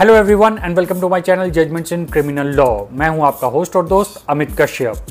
hello everyone and welcome to my channel judgments in criminal law मैं हूं आपका होस्ट और दोस्त Amit Kashyap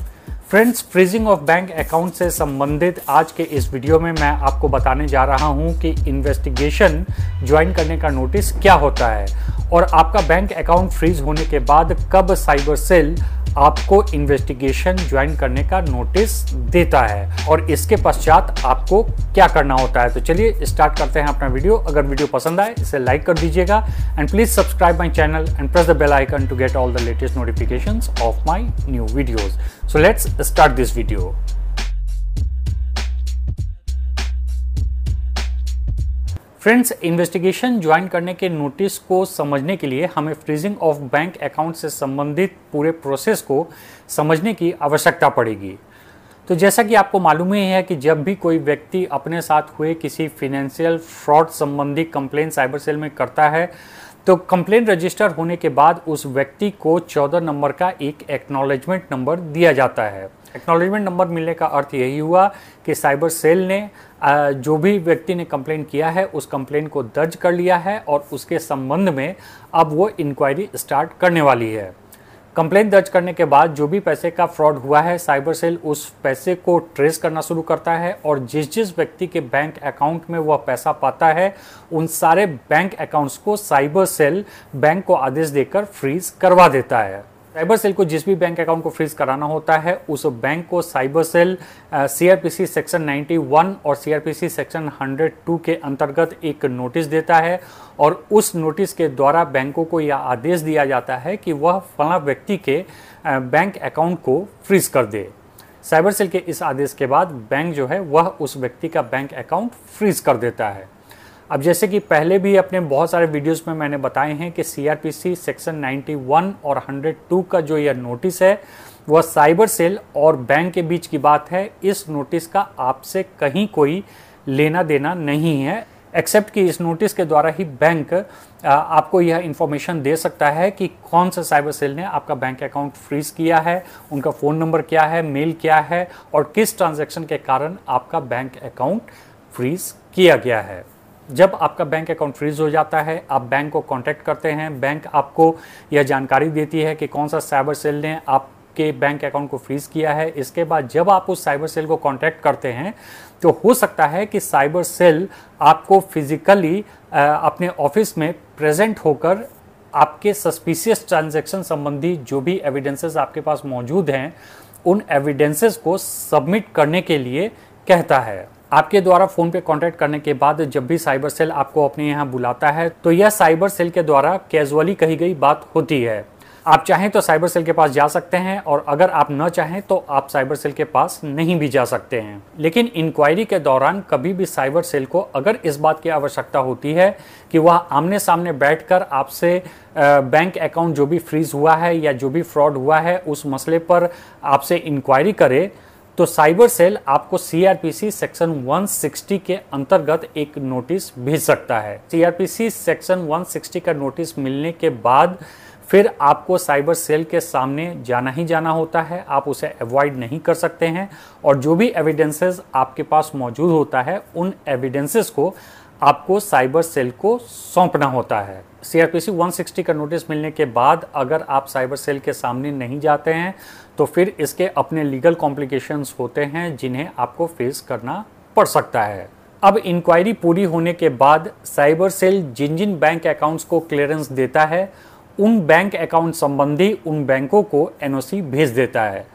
friends freezing of bank account से संबंधित आज के इस वीडियो में मैं आपको बताने जा रहा हूं कि इन्वेस्टिगेशन ज्वाइन करने का नोटिस क्या होता है और आपका बैंक अकाउंट फ्रीज होने के बाद कब साइबर सेल आपको इन्वेस्टिगेशन ज्वाइन करने का नोटिस देता है और इसके पश्चात आपको क्या करना होता है तो चलिए स्टार्ट करते हैं अपना वीडियो अगर वीडियो पसंद आए इसे लाइक कर दीजिएगा and please subscribe my channel and press the bell icon to get all the latest notification of my new videos so let's start this video friends investigation join करने के notice को समझने के लिए हमें फ्रीजिंग ऑफ बैंक अकाउंट से संबंधित पूरे प्रोसेस को समझने की आवश्यकता पड़ेगी तो जैसा कि आपको मालूम ही है कि जब भी कोई व्यक्ति अपने साथ हुए किसी फिनेंशियल फ्रॉड संबंधी कंप्लेन साइबर सेल में करता है तो कंप्लेन रजिस्टर होने के बाद उस व्यक्ति को चौदह नंबर का एक एक्नॉलेजमेंट नंबर दिया जाता है एक्नॉलेजमेंट नंबर मिलने का अर्थ यही हुआ कि साइबर सेल ने जो भी व्यक्ति ने कंप्लेन किया है उस कंप्लेन को दर्ज कर लिया है और उसके संबंध में अब वो इंक्वायरी स्टार्ट करने वाली है कंप्लेन दर्ज करने के बाद जो भी पैसे का फ्रॉड हुआ है साइबर सेल उस पैसे को ट्रेस करना शुरू करता है और जिस जिस व्यक्ति के बैंक अकाउंट में वह पैसा पाता है उन सारे बैंक अकाउंट्स को साइबर सेल बैंक को आदेश देकर फ्रीज करवा देता है साइबर सेल को जिस भी बैंक अकाउंट को फ्रीज कराना होता है उस बैंक को साइबर सेल सीआरपीसी सेक्शन 91 और सीआरपीसी सेक्शन 102 के अंतर्गत एक नोटिस देता है और उस नोटिस के द्वारा बैंकों को यह आदेश दिया जाता है कि वह फला व्यक्ति के बैंक अकाउंट को फ्रीज कर दे साइबर सेल के इस आदेश के बाद बैंक जो है वह उस व्यक्ति का बैंक अकाउंट फ्रीज कर देता है अब जैसे कि पहले भी अपने बहुत सारे वीडियोस में मैंने बताए हैं कि सीआरपीसी सेक्शन 91 और 102 का जो यह नोटिस है वह साइबर सेल और बैंक के बीच की बात है इस नोटिस का आपसे कहीं कोई लेना देना नहीं है एक्सेप्ट कि इस नोटिस के द्वारा ही बैंक आपको यह इन्फॉर्मेशन दे सकता है कि कौन सा साइबर सेल ने आपका बैंक अकाउंट फ्रीज किया है उनका फ़ोन नंबर क्या है मेल क्या है और किस ट्रांजैक्शन के कारण आपका बैंक अकाउंट फ्रीज किया गया है जब आपका बैंक अकाउंट फ्रीज हो जाता है आप बैंक को कॉन्टैक्ट करते हैं बैंक आपको यह जानकारी देती है कि कौन सा साइबर सेल ने आप के बैंक अकाउंट को फ्रीज किया है इसके बाद जब आप उस साइबर सेल को कांटेक्ट करते हैं तो हो सकता है कि साइबर सेल आपको फिजिकली अपने ऑफिस में प्रेजेंट होकर आपके सस्पिशियस ट्रांजैक्शन संबंधी जो भी एविडेंसेस आपके पास मौजूद हैं उन एविडेंसेस को सबमिट करने के लिए कहता है आपके द्वारा फोन पे कांटेक्ट करने के बाद जब भी साइबर सेल आपको अपने यहाँ बुलाता है तो यह साइबर सेल के द्वारा कैजुअली कही गई बात होती है आप चाहें तो साइबर सेल के पास जा सकते हैं और अगर आप न चाहें तो आप साइबर सेल के पास नहीं भी जा सकते हैं लेकिन इंक्वायरी के दौरान कभी भी साइबर सेल को अगर इस बात की आवश्यकता होती है कि वह आमने सामने बैठकर आपसे बैंक अकाउंट जो भी फ्रीज हुआ है या जो भी फ्रॉड हुआ है उस मसले पर आपसे इंक्वायरी करे तो साइबर सेल आपको सीआरपीसी सेक्शन 160 के अंतर्गत एक नोटिस भेज सकता है सीआरपीसी सेक्शन 160 का नोटिस मिलने के बाद फिर आपको साइबर सेल के सामने जाना ही जाना होता है आप उसे अवॉइड नहीं कर सकते हैं और जो भी एविडेंसेस आपके पास मौजूद होता है उन एविडेंसेस को आपको साइबर सेल को सौंपना होता है सीआरपीसी 160 का नोटिस मिलने के बाद अगर आप साइबर सेल के सामने नहीं जाते हैं तो फिर इसके अपने लीगल कॉम्प्लिकेशंस होते हैं जिन्हें आपको फेस करना पड़ सकता है अब इंक्वायरी पूरी होने के बाद साइबर सेल जिन जिन बैंक अकाउंट्स को क्लियरेंस देता है उन बैंक अकाउंट संबंधी उन बैंकों को एन भेज देता है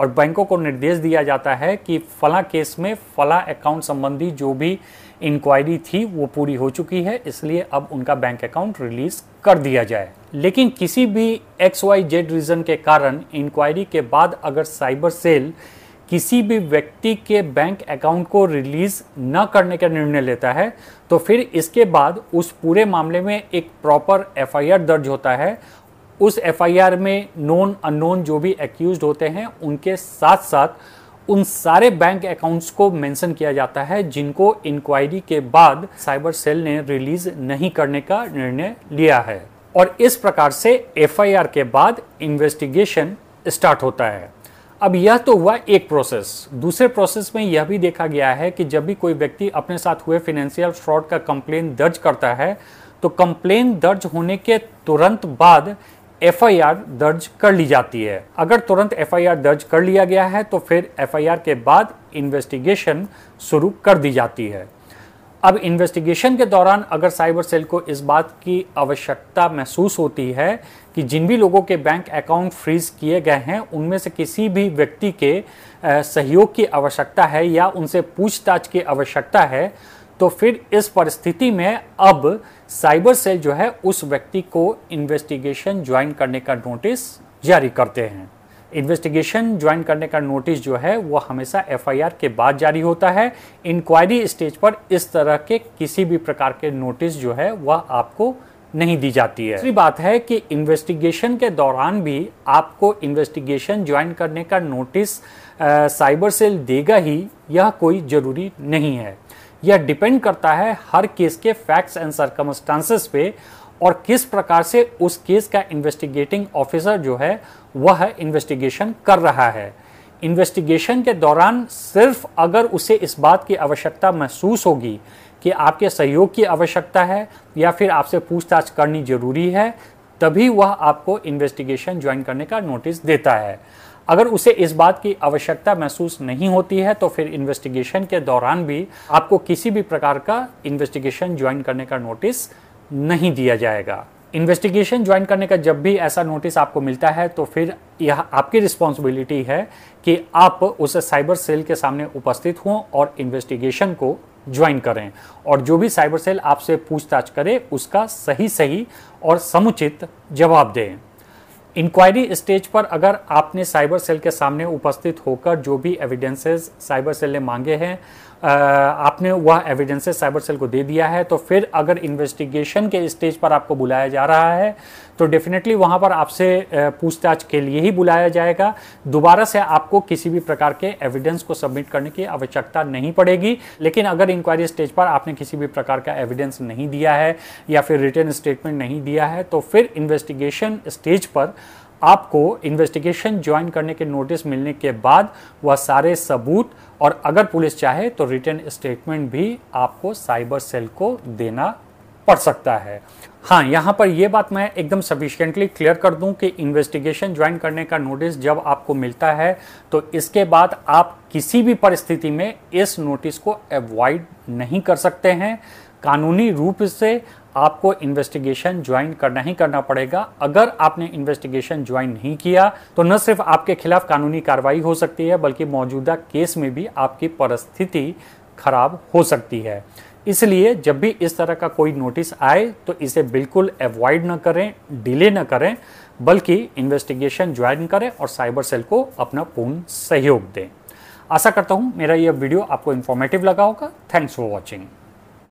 और बैंकों को निर्देश दिया जाता है कि फला केस में फला अकाउंट संबंधी जो भी इंक्वायरी थी वो पूरी हो चुकी है इसलिए अब उनका बैंक अकाउंट रिलीज कर दिया जाए लेकिन किसी भी एक्स वाई जेड रीज़न के कारण इंक्वायरी के बाद अगर साइबर सेल किसी भी व्यक्ति के बैंक अकाउंट को रिलीज न करने का निर्णय लेता है तो फिर इसके बाद उस पूरे मामले में एक प्रॉपर एफआईआर दर्ज होता है उस एफआईआर में नोन अननोन जो भी एक्यूज होते हैं उनके साथ साथ उन सारे बैंक अकाउंट्स को मेंशन किया जाता है जिनको इंक्वायरी के बाद साइबर सेल ने रिलीज नहीं करने का निर्णय लिया है और इस प्रकार से एफआईआर के बाद इन्वेस्टिगेशन स्टार्ट होता है अब यह तो हुआ एक प्रोसेस दूसरे प्रोसेस में यह भी देखा गया है कि जब भी कोई व्यक्ति अपने साथ हुए फाइनेंशियल फ्रॉड का कंप्लेन दर्ज करता है तो कंप्लेन दर्ज होने के तुरंत बाद एफआईआर दर्ज कर ली जाती है अगर तुरंत एफआईआर दर्ज कर लिया गया है तो फिर एफआईआर के बाद इन्वेस्टिगेशन शुरू कर दी जाती है अब इन्वेस्टिगेशन के दौरान अगर साइबर सेल को इस बात की आवश्यकता महसूस होती है कि जिन भी लोगों के बैंक अकाउंट फ्रीज किए गए हैं उनमें से किसी भी व्यक्ति के सहयोग की आवश्यकता है या उनसे पूछताछ की आवश्यकता है तो फिर इस परिस्थिति में अब साइबर सेल जो है उस व्यक्ति को इन्वेस्टिगेशन ज्वाइन करने का नोटिस जारी करते हैं इन्वेस्टिगेशन ज्वाइन करने का नोटिस जो है वो हमेशा एफआईआर के बाद जारी होता है इंक्वायरी स्टेज पर इस तरह के किसी भी प्रकार के नोटिस जो है वह आपको नहीं दी जाती है दूसरी बात है कि इन्वेस्टिगेशन के दौरान भी आपको इन्वेस्टिगेशन ज्वाइन करने का नोटिस साइबर सेल देगा ही यह कोई जरूरी नहीं है यह डिपेंड करता है हर केस के फैक्ट्स एंड सर्कमस्टांसेस पे और किस प्रकार से उस केस का इन्वेस्टिगेटिंग ऑफिसर जो है वह इन्वेस्टिगेशन कर रहा है इन्वेस्टिगेशन के दौरान सिर्फ अगर उसे इस बात की आवश्यकता महसूस होगी कि आपके सहयोग की आवश्यकता है या फिर आपसे पूछताछ करनी जरूरी है तभी वह आपको इन्वेस्टिगेशन ज्वाइन करने का नोटिस देता है अगर उसे इस बात की आवश्यकता महसूस नहीं होती है तो फिर इन्वेस्टिगेशन के दौरान भी आपको किसी भी प्रकार का इन्वेस्टिगेशन ज्वाइन करने का नोटिस नहीं दिया जाएगा इन्वेस्टिगेशन ज्वाइन करने का जब भी ऐसा नोटिस आपको मिलता है तो फिर यह आपकी रिस्पॉन्सिबिलिटी है कि आप उसे साइबर सेल के सामने उपस्थित हों और इन्वेस्टिगेशन को ज्वाइन करें और जो भी साइबर सेल आपसे पूछताछ करे उसका सही सही और समुचित जवाब दें इंक्वायरी स्टेज पर अगर आपने साइबर सेल के सामने उपस्थित होकर जो भी एविडेंसेस साइबर सेल ने मांगे हैं आपने वह एविडेंसेस साइबर सेल को दे दिया है तो फिर अगर इन्वेस्टिगेशन के स्टेज पर आपको बुलाया जा रहा है तो डेफिनेटली वहाँ पर आपसे पूछताछ के लिए ही बुलाया जाएगा दोबारा से आपको किसी भी प्रकार के एविडेंस को सबमिट करने की आवश्यकता नहीं पड़ेगी लेकिन अगर इंक्वायरी स्टेज पर आपने किसी भी प्रकार का एविडेंस नहीं दिया है या फिर रिटर्न स्टेटमेंट नहीं दिया है तो फिर इन्वेस्टिगेशन स्टेज पर आपको इन्वेस्टिगेशन ज्वाइन करने के नोटिस मिलने के बाद वह सारे सबूत और अगर पुलिस चाहे तो रिटर्न स्टेटमेंट भी आपको साइबर सेल को देना पड़ सकता है हाँ यहाँ पर यह बात मैं एकदम सफिशियंटली क्लियर कर दूं कि इन्वेस्टिगेशन ज्वाइन करने का नोटिस जब आपको मिलता है तो इसके बाद आप किसी भी परिस्थिति में इस नोटिस को अवॉइड नहीं कर सकते हैं कानूनी रूप से आपको इन्वेस्टिगेशन ज्वाइन करना ही करना पड़ेगा अगर आपने इन्वेस्टिगेशन ज्वाइन नहीं किया तो न सिर्फ आपके खिलाफ कानूनी कार्रवाई हो सकती है बल्कि मौजूदा केस में भी आपकी परिस्थिति खराब हो सकती है इसलिए जब भी इस तरह का कोई नोटिस आए तो इसे बिल्कुल अवॉइड न करें डिले न करें बल्कि इन्वेस्टिगेशन ज्वाइन करें और साइबर सेल को अपना पूर्ण सहयोग दें आशा करता हूँ मेरा यह वीडियो आपको इन्फॉर्मेटिव लगा होगा थैंक्स फॉर वॉचिंग